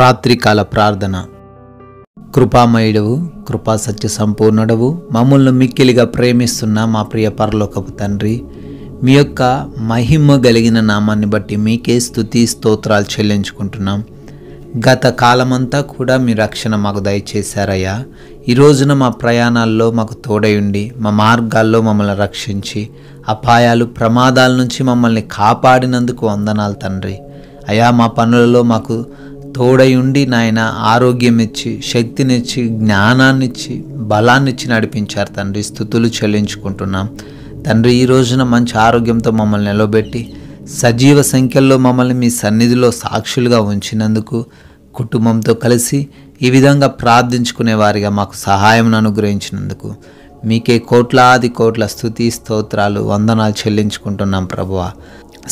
రాత్రికాల ప్రార్థన కృపామయుడవు కృపా సత్య సంపూర్ణుడవు మమ్మల్ని మిక్కిలిగా ప్రేమిస్తున్న మా ప్రియ పరలోకపు తండ్రి మీ యొక్క మహిమ కలిగిన నామాన్ని బట్టి మీకే స్థుతి స్తోత్రాలు చెల్లించుకుంటున్నాం గత కాలమంతా కూడా మీ రక్షణ మాకు దయచేశారయ్యా ఈ రోజున మా ప్రయాణాల్లో మాకు తోడయుండి మా మార్గాల్లో మమ్మల్ని రక్షించి అపాయాలు ప్రమాదాల నుంచి మమ్మల్ని కాపాడినందుకు వందనాలు తండ్రి అయా మా పనులలో మాకు తోడయుండి నాయన ఆరోగ్యం ఇచ్చి శక్తినిచ్చి జ్ఞానాన్నిచ్చి బలాన్నిచ్చి నడిపించారు తండ్రి స్థుతులు చెల్లించుకుంటున్నాం తండ్రి ఈ రోజున మంచి ఆరోగ్యంతో మమ్మల్ని నిలబెట్టి సజీవ సంఖ్యల్లో మమ్మల్ని మీ సన్నిధిలో సాక్షులుగా ఉంచినందుకు కుటుంబంతో కలిసి ఈ విధంగా ప్రార్థించుకునే వారిగా మాకు సహాయం అనుగ్రహించినందుకు మీకే కోట్లాది కోట్ల స్థుతి స్తోత్రాలు వందనాలు చెల్లించుకుంటున్నాం ప్రభువ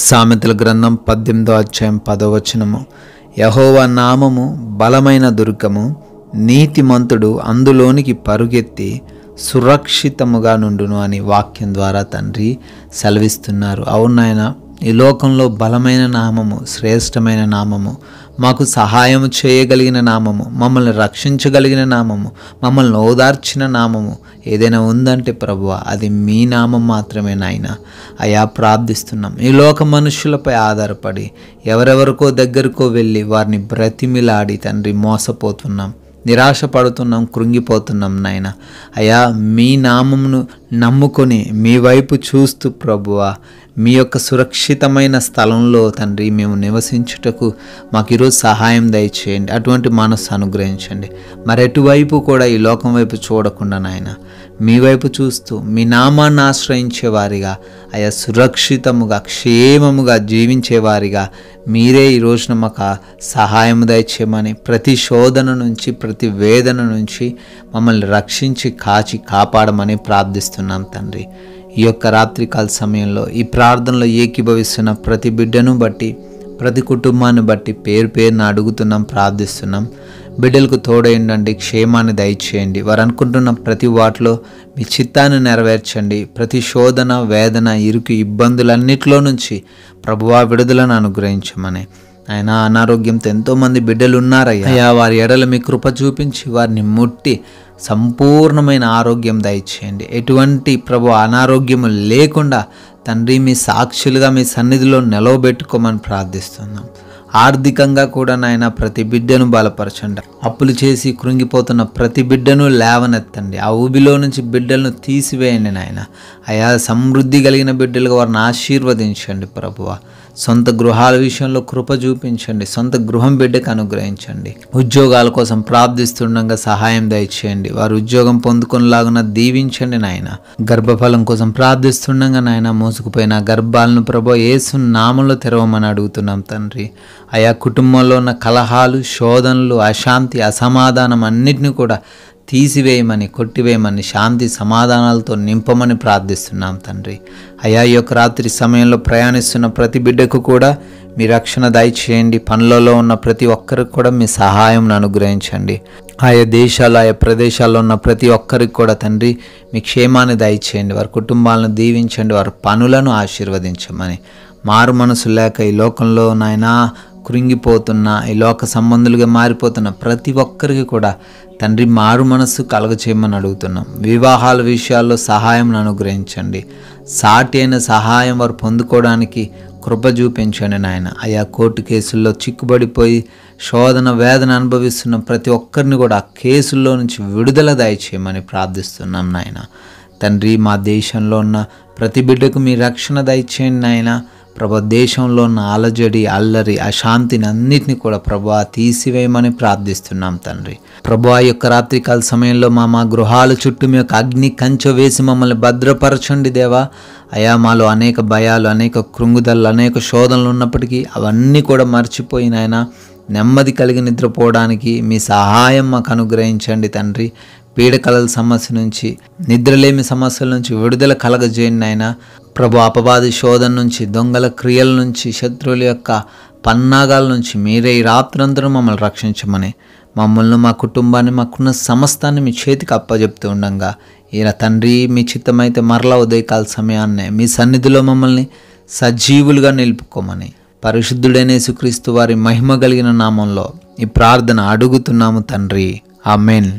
సామెతల గ్రంథం పద్దెనిమిదో అధ్యాయం పదవచనము వచనము యహోవ నామము బలమైన దుర్గము నీతిమంతుడు అందులోనికి పరుగెత్తి సురక్షితముగా నుండును అని వాక్యం ద్వారా తండ్రి సెలవిస్తున్నారు అవునాయన ఈ లోకంలో బలమైన నామము శ్రేష్టమైన నామము మాకు సహాయం చేయగలిగిన నామము మమ్మల్ని రక్షించగలిగిన నామము మమ్మల్ని ఓదార్చిన నామము ఏదైనా ఉందంటే ప్రభు అది మీ నామం మాత్రమే నాయన అయా ప్రార్థిస్తున్నాం ఈ లోక మనుషులపై ఆధారపడి ఎవరెవరికో దగ్గరకో వెళ్ళి వారిని బ్రతిమిలాడి తండ్రి మోసపోతున్నాం నిరాశపడుతున్నాం కృంగిపోతున్నాం నాయన అయా మీ నామమును నమ్ముకొని మీ వైపు చూస్తూ ప్రభువ మీ యొక్క సురక్షితమైన స్థలంలో తండ్రి మేము నివసించుటకు మాకు ఈరోజు సహాయం దయచేయండి అటువంటి మనస్సు అనుగ్రహించండి మరి ఎటువైపు కూడా ఈ లోకం వైపు చూడకుండా నాయన మీ వైపు చూస్తూ మీ నామాన్ని ఆశ్రయించేవారిగా అయా సురక్షితముగా క్షేమముగా జీవించేవారిగా మీరే ఈ రోజున మాకు సహాయం దయచేయమని ప్రతి శోధన నుంచి ప్రతి వేదన నుంచి మమ్మల్ని రక్షించి కాచి కాపాడమని ప్రార్థిస్తున్నాం తండ్రి ఈ యొక్క రాత్రికాల సమయంలో ఈ ప్రార్థనలో ఏకీభవిస్తున్న ప్రతి బిడ్డను బట్టి ప్రతి కుటుంబాన్ని బట్టి పేరు పేరున అడుగుతున్నాం ప్రార్థిస్తున్నాం బిడ్డలకు తోడైండండి క్షేమాన్ని దయచేయండి వారు అనుకుంటున్న ప్రతి వాటిలో మీ చిత్తాన్ని నెరవేర్చండి ప్రతి శోధన వేదన ఇరుకు ఇబ్బందులన్నిట్లో నుంచి ప్రభువా విడుదలను అనుగ్రహించమని ఆయన అనారోగ్యంతో ఎంతోమంది బిడ్డలు ఉన్నారయ్యా అయ్యా వారి ఎడల మీ కృప చూపించి వారిని ముట్టి సంపూర్ణమైన ఆరోగ్యం దయచేయండి ఎటువంటి ప్రభు అనారోగ్యము లేకుండా తండ్రి మీ సాక్షులుగా మీ సన్నిధిలో నిలవబెట్టుకోమని ప్రార్థిస్తున్నాం ఆర్థికంగా కూడా నాయన ప్రతి బిడ్డను బలపరచండి అప్పులు చేసి కృంగిపోతున్న ప్రతి బిడ్డను లేవనెత్తండి ఆ ఊబిలో నుంచి బిడ్డలను తీసివేయండి నాయన అయా సమృద్ధి కలిగిన బిడ్డలుగా వారిని ఆశీర్వదించండి ప్రభువ సొంత గృహాల విషయంలో కృప చూపించండి సొంత గృహం బిడ్డకు అనుగ్రహించండి ఉద్యోగాల కోసం ప్రార్థిస్తుండగా సహాయం దయచేయండి వారు ఉద్యోగం పొందుకునేలాగున దీవించండి నాయన గర్భఫలం కోసం ప్రార్థిస్తుండగా నాయన మోసుకుపోయిన గర్భాలను ప్రభో ఏసు నామంలో తెరవమని అడుగుతున్నాం తండ్రి ఆయా కుటుంబంలో ఉన్న కలహాలు శోధనలు అశాంతి అసమాధానం అన్నిటిని కూడా తీసివేయమని కొట్టివేయమని శాంతి సమాధానాలతో నింపమని ప్రార్థిస్తున్నాం తండ్రి అయా యొక్క రాత్రి సమయంలో ప్రయాణిస్తున్న ప్రతి బిడ్డకు కూడా మీ రక్షణ దయచేయండి పనులలో ఉన్న ప్రతి ఒక్కరికి కూడా మీ సహాయం అనుగ్రహించండి ఆయా దేశాలు ఆయా ప్రదేశాల్లో ఉన్న ప్రతి ఒక్కరికి కూడా తండ్రి మీ క్షేమాన్ని దయచేయండి వారి కుటుంబాలను దీవించండి వారి పనులను ఆశీర్వదించమని మారు మనసు లేక ఈ లోకంలో నాయనా కృంగిపోతున్న ఈ లోక సంబంధులుగా మారిపోతున్న ప్రతి ఒక్కరికి కూడా తండ్రి మారు మనస్సు కలగచేయమని అడుగుతున్నాం వివాహాల విషయాల్లో సహాయం అనుగ్రహించండి సాటి అయిన సహాయం వారు పొందుకోవడానికి కృప చూపించండి నాయన అయా కోర్టు కేసుల్లో చిక్కుబడిపోయి శోధన వేదన అనుభవిస్తున్న ప్రతి ఒక్కరిని కూడా ఆ కేసుల్లో నుంచి విడుదల దయచేయమని ప్రార్థిస్తున్నాం నాయన తండ్రి మా దేశంలో ఉన్న ప్రతి బిడ్డకు మీ రక్షణ దయచేయండి నాయనా ప్రభ దేశంలో ఉన్న అలజడి అల్లరి అశాంతిని అన్నిటిని కూడా ప్రభా తీసివేయమని ప్రార్థిస్తున్నాం తండ్రి ప్రభా యొక్క రాత్రికాల సమయంలో మా మా గృహాల చుట్టూ మీ యొక్క అగ్ని కంచె వేసి మమ్మల్ని భద్రపరచండి దేవా అయా మాలో అనేక భయాలు అనేక కృంగుదలు అనేక శోధనలు ఉన్నప్పటికీ అవన్నీ కూడా మర్చిపోయినాయన నెమ్మది కలిగి నిద్రపోవడానికి మీ సహాయం మాకు అనుగ్రహించండి తండ్రి పీడకలల సమస్య నుంచి నిద్రలేమి సమస్యల నుంచి విడుదల కలగజేయండి నాయన ప్రభు అపవాది శోధన నుంచి దొంగల క్రియల నుంచి శత్రువుల యొక్క పన్నాగాల నుంచి మీరే ఈ రాత్రంతరం మమ్మల్ని రక్షించమని మమ్మల్ని మా కుటుంబాన్ని మాకున్న సమస్తాన్ని మీ చేతికి అప్పజెప్తూ ఉండగా ఈయన తండ్రి మీ చిత్తమైతే మరలా ఉదయకాల సమయాన్నే మీ సన్నిధిలో మమ్మల్ని సజీవులుగా నిలుపుకోమని పరిశుద్ధుడైన సుక్రీస్తు వారి మహిమ కలిగిన నామంలో ఈ ప్రార్థన అడుగుతున్నాము తండ్రి ఆ మెయిన్